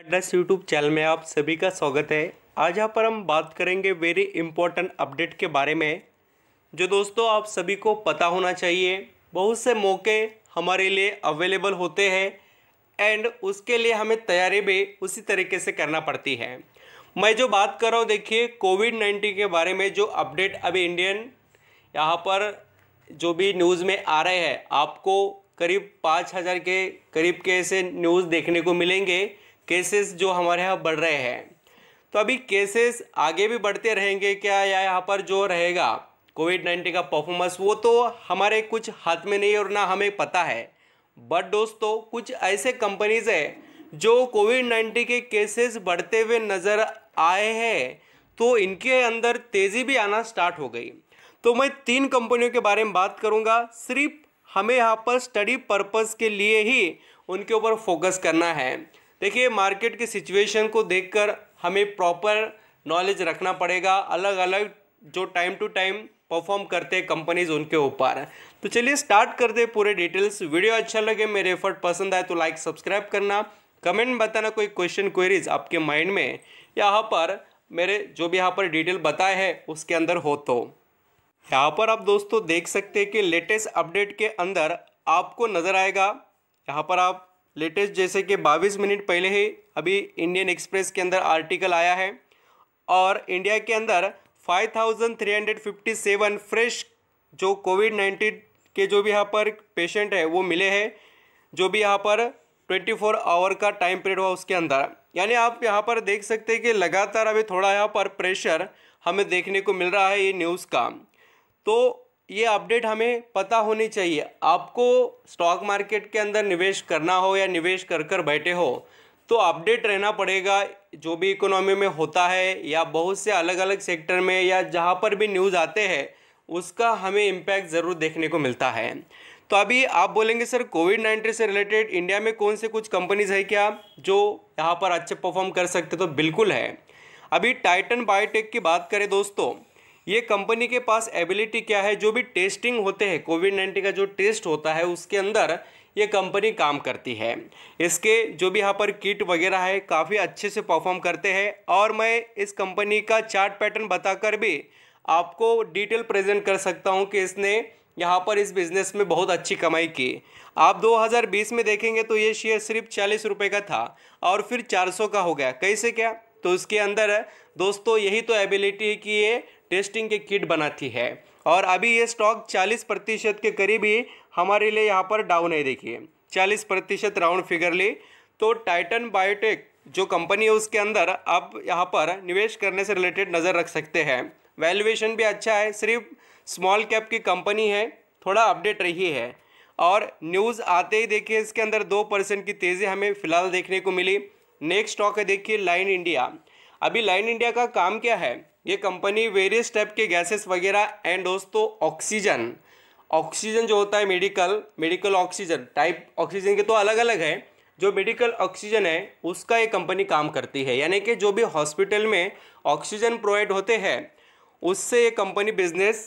address YouTube channel में आप सभी का स्वागत है आज यहाँ पर हम बात करेंगे वेरी इंपॉर्टेंट अपडेट के बारे में जो दोस्तों आप सभी को पता होना चाहिए बहुत से मौके हमारे लिए अवेलेबल होते हैं एंड उसके लिए हमें तैयारी भी उसी तरीके से करना पड़ती है मैं जो बात कर रहा हूँ देखिए कोविड नाइन्टीन के बारे में जो अपडेट अभी इंडियन यहाँ पर जो भी न्यूज़ में आ रहे हैं आपको करीब पाँच हज़ार के करीब के ऐसे न्यूज़ देखने को मिलेंगे केसेस जो हमारे यहाँ बढ़ रहे हैं तो अभी केसेस आगे भी बढ़ते रहेंगे क्या या यहाँ पर जो रहेगा कोविड नाइन्टीन का परफॉर्मेंस वो तो हमारे कुछ हाथ में नहीं और ना हमें पता है बट दोस्तों कुछ ऐसे कंपनीज हैं जो कोविड नाइन्टीन के केसेस बढ़ते हुए नज़र आए हैं तो इनके अंदर तेज़ी भी आना स्टार्ट हो गई तो मैं तीन कंपनियों के बारे में बात करूंगा सिर्फ हमें यहाँ पर स्टडी पर्पस के लिए ही उनके ऊपर फोकस करना है देखिए मार्केट की सिचुएशन को देखकर हमें प्रॉपर नॉलेज रखना पड़ेगा अलग अलग जो टाइम टू टाइम परफॉर्म करते हैं कंपनीज उनके ऊपर तो चलिए स्टार्ट कर दे पूरे डिटेल्स वीडियो अच्छा लगे मेरे एफर्ट पसंद आए तो लाइक सब्सक्राइब करना कमेंट बताना कोई क्वेश्चन क्वेरीज आपके माइंड में यहाँ पर मेरे जो भी यहाँ पर डिटेल बताए हैं उसके अंदर हो तो यहाँ पर आप दोस्तों देख सकते हैं कि लेटेस्ट अपडेट के अंदर आपको नज़र आएगा यहाँ पर आप लेटेस्ट जैसे कि बाईस मिनट पहले ही अभी इंडियन एक्सप्रेस के अंदर आर्टिकल आया है और इंडिया के अंदर 5357 फ्रेश जो कोविड नाइन्टीन के जो भी यहाँ पर पेशेंट है वो मिले हैं जो भी यहाँ पर 24 आवर का टाइम पीरियड हुआ उसके अंदर यानी आप यहाँ पर देख सकते हैं कि लगातार अभी थोड़ा यहाँ पर प्रेशर हमें देखने को मिल रहा है ये न्यूज़ का तो ये अपडेट हमें पता होनी चाहिए आपको स्टॉक मार्केट के अंदर निवेश करना हो या निवेश कर कर बैठे हो तो अपडेट रहना पड़ेगा जो भी इकोनॉमी में होता है या बहुत से अलग अलग सेक्टर में या जहाँ पर भी न्यूज़ आते हैं उसका हमें इम्पैक्ट ज़रूर देखने को मिलता है तो अभी आप बोलेंगे सर कोविड नाइन्टीन से रिलेटेड इंडिया में कौन से कुछ कंपनीज़ है क्या जो यहाँ पर अच्छे परफॉर्म कर सकते तो बिल्कुल है अभी टाइटन बायोटेक की बात करें दोस्तों ये कंपनी के पास एबिलिटी क्या है जो भी टेस्टिंग होते हैं कोविड नाइन्टीन का जो टेस्ट होता है उसके अंदर ये कंपनी काम करती है इसके जो भी यहाँ पर किट वगैरह है काफ़ी अच्छे से परफॉर्म करते हैं और मैं इस कंपनी का चार्ट पैटर्न बताकर भी आपको डिटेल प्रेजेंट कर सकता हूँ कि इसने यहाँ पर इस बिज़नेस में बहुत अच्छी कमाई की आप 2020 में देखेंगे तो ये शेयर सिर्फ चालीस रुपये का था और फिर 400 का हो गया कैसे क्या तो इसके अंदर दोस्तों यही तो एबिलिटी है कि ये टेस्टिंग के किट बनाती है और अभी ये स्टॉक 40 प्रतिशत के करीब ही हमारे लिए यहाँ पर डाउन है देखिए 40 प्रतिशत राउंड फिगर ली तो टाइटन बायोटेक जो कंपनी है उसके अंदर आप यहाँ पर निवेश करने से रिलेटेड नज़र रख सकते हैं वैल्यूएशन भी अच्छा है सिर्फ स्मॉल कैप की कंपनी है थोड़ा अपडेट रही है और न्यूज़ आते ही देखिए इसके अंदर दो परसेंट की तेज़ी हमें फिलहाल देखने को मिली नेक्स्ट स्टॉक है देखिए लाइन इंडिया अभी लाइन इंडिया का काम क्या है ये कंपनी वेरियस टाइप के गैसेस वगैरह एंड दोस्तों ऑक्सीजन ऑक्सीजन जो होता है medical medical oxygen type oxygen के तो अलग अलग है जो मेडिकल ऑक्सीजन है उसका ये कंपनी काम करती है यानी कि जो भी हॉस्पिटल में ऑक्सीजन प्रोवाइड होते हैं उससे ये कंपनी बिजनेस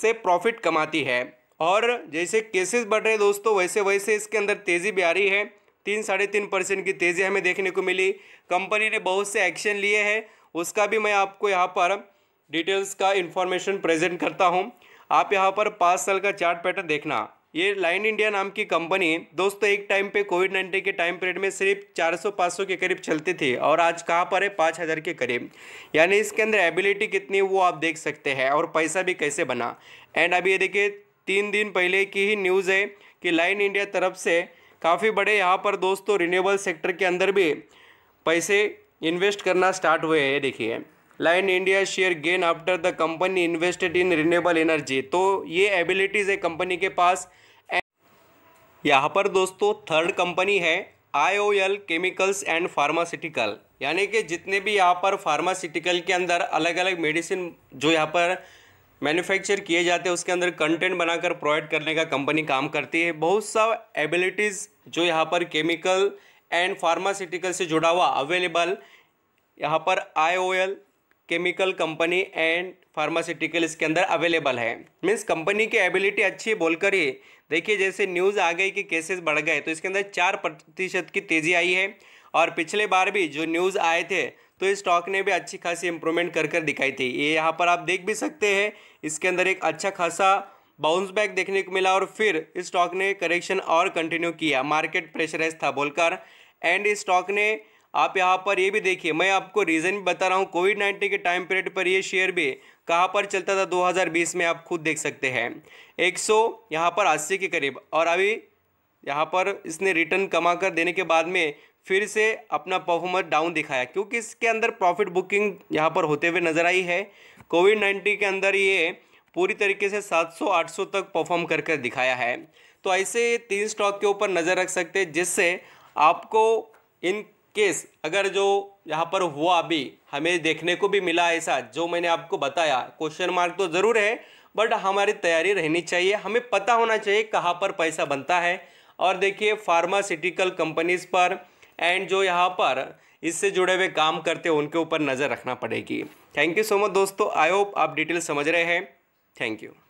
से प्रॉफिट कमाती है और जैसे केसेस बढ़ रहे दोस्तों वैसे वैसे इसके अंदर तेज़ी भी आ रही है तीन साढ़े तीन परसेंट की तेज़ी हमें देखने को मिली कंपनी ने बहुत से एक्शन लिए हैं उसका भी मैं आपको यहाँ पर डिटेल्स का इन्फॉर्मेशन प्रेजेंट करता हूँ आप यहाँ पर पाँच साल का चार्ट पैटर्न देखना ये लाइन इंडिया नाम की कंपनी दोस्तों एक टाइम पे कोविड नाइन्टीन के टाइम पीरियड में सिर्फ 400-500 के करीब चलती थी और आज कहाँ पर है 5000 के करीब यानी इसके अंदर एबिलिटी कितनी वो आप देख सकते हैं और पैसा भी कैसे बना एंड अभी ये देखिए तीन दिन पहले की ही न्यूज़ है कि लाइन इंडिया तरफ से काफ़ी बड़े यहाँ पर दोस्तों रिन्यूएबल सेक्टर के अंदर भी पैसे इन्वेस्ट करना स्टार्ट हुए हैं देखिए Linde India share gain after the company invested in renewable energy तो ये एबिलिटीज़ है कंपनी के पास यहाँ पर दोस्तों थर्ड कंपनी है आईओएल केमिकल्स एंड फार्मास्यूटिकल यानी कि जितने भी यहाँ पर फार्मास्यूटिकल के अंदर अलग अलग मेडिसिन जो यहाँ पर मैन्युफैक्चर किए जाते हैं उसके अंदर कंटेंट बनाकर प्रोवाइड करने का कंपनी काम करती है बहुत सा एबिलिटीज़ जो यहाँ पर केमिकल एंड फार्मास्यूटिकल से जुड़ा हुआ अवेलेबल यहाँ पर I chemical company and pharmaceutical इसके अंदर अवेलेबल है मीन्स कंपनी की एबिलिटी अच्छी है बोलकर ही देखिए जैसे न्यूज़ आ गई कि केसेस बढ़ गए तो इसके अंदर चार प्रतिशत की तेज़ी आई है और पिछले बार भी जो न्यूज़ आए थे तो इस स्टॉक ने भी अच्छी खासी इंप्रूवमेंट कर कर दिखाई थी ये यहाँ पर आप देख भी सकते हैं इसके अंदर एक अच्छा खासा बाउंस बैक देखने को मिला और फिर इस स्टॉक ने करेक्शन और कंटिन्यू किया मार्केट प्रेशराइज था बोलकर एंड इस स्टॉक ने आप यहाँ पर ये भी देखिए मैं आपको रीज़न भी बता रहा हूँ कोविड नाइन्टीन के टाइम पीरियड पर ये शेयर भी कहाँ पर चलता था 2020 में आप खुद देख सकते हैं 100 सौ यहाँ पर अस्सी के करीब और अभी यहाँ पर इसने रिटर्न कमा कर देने के बाद में फिर से अपना परफॉर्मेंस डाउन दिखाया क्योंकि इसके अंदर प्रॉफिट बुकिंग यहाँ पर होते हुए नजर आई है कोविड नाइन्टीन के अंदर ये पूरी तरीके से 700-800 तक परफॉर्म करके कर दिखाया है तो ऐसे तीन स्टॉक के ऊपर नज़र रख सकते हैं जिससे आपको इन केस अगर जो यहाँ पर हुआ अभी हमें देखने को भी मिला ऐसा जो मैंने आपको बताया क्वेश्चन मार्क तो ज़रूर है बट हमारी तैयारी रहनी चाहिए हमें पता होना चाहिए कहाँ पर पैसा बनता है और देखिए फार्मास्यूटिकल कंपनीज़ पर एंड जो यहाँ पर इससे जुड़े हुए काम करते हैं उनके ऊपर नज़र रखना पड़ेगी थैंक यू सो मच दोस्तों आई होप आप डिटेल समझ रहे हैं थैंक यू